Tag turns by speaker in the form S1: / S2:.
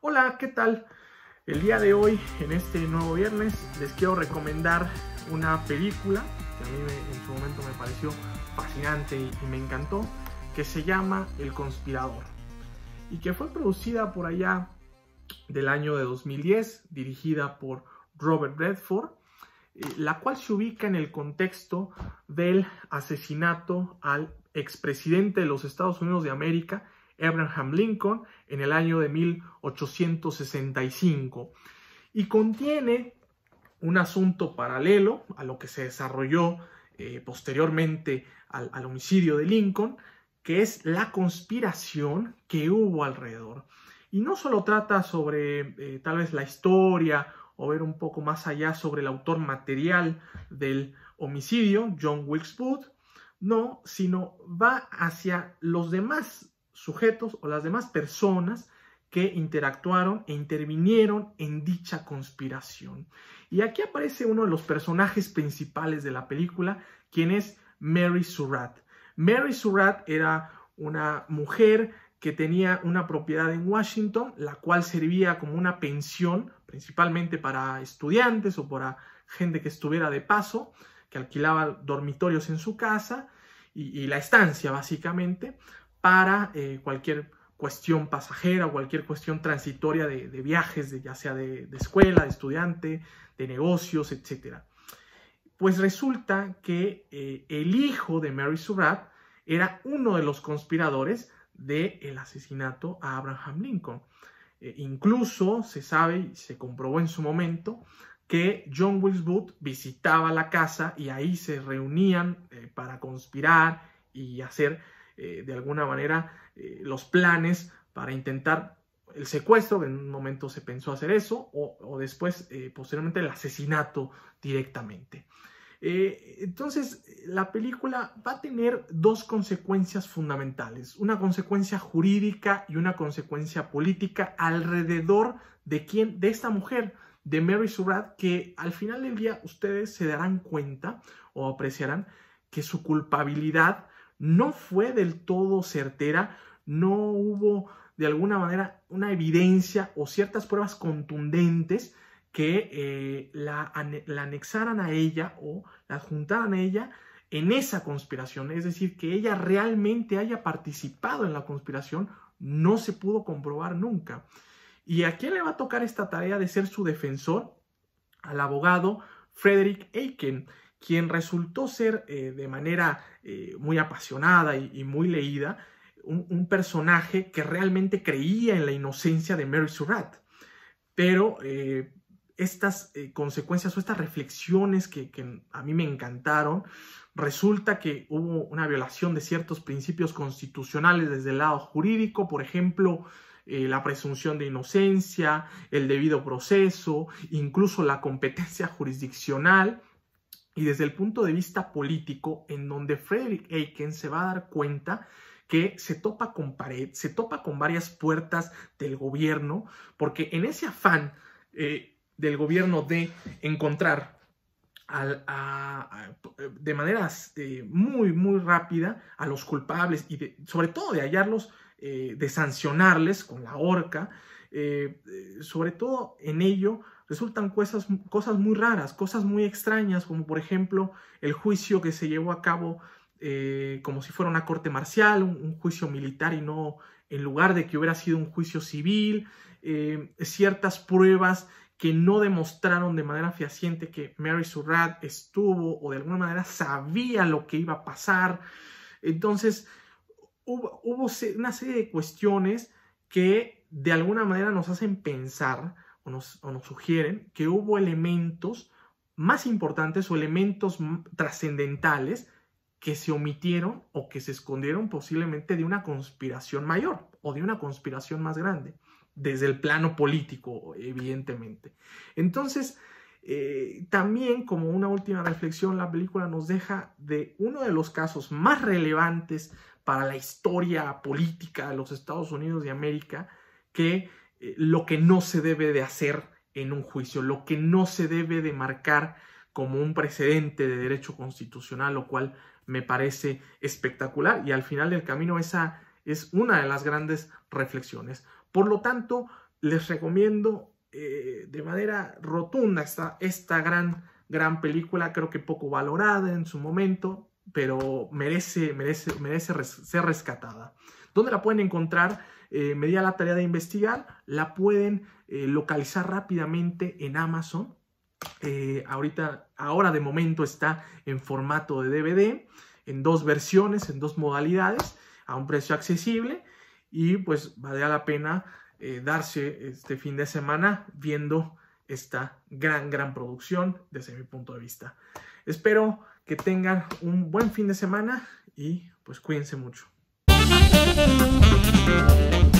S1: Hola, ¿qué tal? El día de hoy, en este nuevo viernes, les quiero recomendar una película que a mí en su momento me pareció fascinante y, y me encantó, que se llama El Conspirador y que fue producida por allá del año de 2010, dirigida por Robert Redford, eh, la cual se ubica en el contexto del asesinato al expresidente de los Estados Unidos de América, Abraham Lincoln en el año de 1865 y contiene un asunto paralelo a lo que se desarrolló eh, posteriormente al, homicidio de Lincoln, que es la conspiración que hubo alrededor. Y no solo trata sobre eh, tal vez la historia o ver un poco más allá sobre el autor material del homicidio, John Wilkes Booth, no, sino va hacia los demás sujetos o las demás personas que interactuaron e intervinieron en dicha conspiración. Y aquí aparece uno de los personajes principales de la película, quien es Mary Surratt. Mary Surratt era una mujer que tenía una propiedad en Washington, la cual servía como una pensión, principalmente para estudiantes o para gente que estuviera de paso, que alquilaba dormitorios en su casa y, y la estancia básicamente, para eh, cualquier cuestión pasajera, cualquier cuestión transitoria de, viajes, de, ya sea de, escuela, de estudiante, de negocios, etc. Pues resulta que eh, el hijo de Mary Surratt era uno de los conspiradores del el asesinato a Abraham Lincoln. Eh, incluso se sabe y se comprobó en su momento que John Wilkes Booth visitaba la casa y ahí se reunían para conspirar y hacer eh, de alguna manera eh, los planes para intentar el secuestro, en un momento se pensó hacer eso, o, después, eh, posteriormente, el asesinato directamente. entonces, la película va a tener dos consecuencias fundamentales, una consecuencia jurídica y una consecuencia política alrededor de quién, de esta mujer, de Mary Surratt, que al final del día ustedes se darán cuenta o apreciarán que su culpabilidad no fue del todo certera, no hubo de alguna manera una evidencia o ciertas pruebas contundentes que eh, la, la, anexaran a ella o la adjuntaran a ella en esa conspiración, es decir, que ella realmente haya participado en la conspiración, no se pudo comprobar nunca. ¿Y a quién le va a tocar esta tarea de ser su defensor? Al abogado Frederick Aiken quien resultó ser eh, de manera eh, muy apasionada y, muy leída un, personaje que realmente creía en la inocencia de Mary Surratt. Pero eh, estas consecuencias o estas reflexiones que, a mí me encantaron, resulta que hubo una violación de ciertos principios constitucionales desde el lado jurídico, por ejemplo, la presunción de inocencia, el debido proceso, incluso la competencia jurisdiccional, y desde el punto de vista político, en donde Frederick Aiken se va a dar cuenta que se topa con pared, se topa con varias puertas del gobierno, porque en ese afán eh, del gobierno de encontrar al, de manera este, muy, muy rápida a los culpables y sobre todo de hallarlos, eh, de sancionarles con la horca, eh, sobre todo en ello resultan cosas, cosas muy raras, cosas muy extrañas, como por ejemplo el juicio que se llevó a cabo eh, como si fuera una corte marcial, un, juicio militar y no en lugar de que hubiera sido un juicio civil, eh, ciertas pruebas que no demostraron de manera fehaciente que Mary Surratt estuvo o de alguna manera sabía lo que iba a pasar. Entonces, hubo, hubo una serie de cuestiones que de alguna manera nos hacen pensar o nos, sugieren que hubo elementos más importantes o elementos trascendentales que se omitieron o que se escondieron posiblemente de una conspiración mayor o de una conspiración más grande, desde el plano político, evidentemente. Entonces, eh, también como una última reflexión, la película nos deja de uno de los casos más relevantes para la historia política de los Estados Unidos de América, que eh, lo que no se debe de hacer en un juicio, lo que no se debe de marcar como un precedente de derecho constitucional, lo cual me parece espectacular y al final del camino esa es una de las grandes reflexiones. Por lo tanto, les recomiendo eh, de manera rotunda esta, esta gran, gran película, creo que poco valorada en su momento, pero merece, merece, merece ser rescatada. ¿Dónde la pueden encontrar? Eh, la tarea de investigar. La pueden eh, localizar rápidamente en Amazon. Eh, ahorita, ahora de momento está en formato de DVD, en dos versiones, en dos modalidades, a un precio accesible. Y pues vale la pena eh, darse este fin de semana viendo esta gran, gran producción desde mi punto de vista. Espero que tengan un buen fin de semana y pues cuídense mucho. Thank you.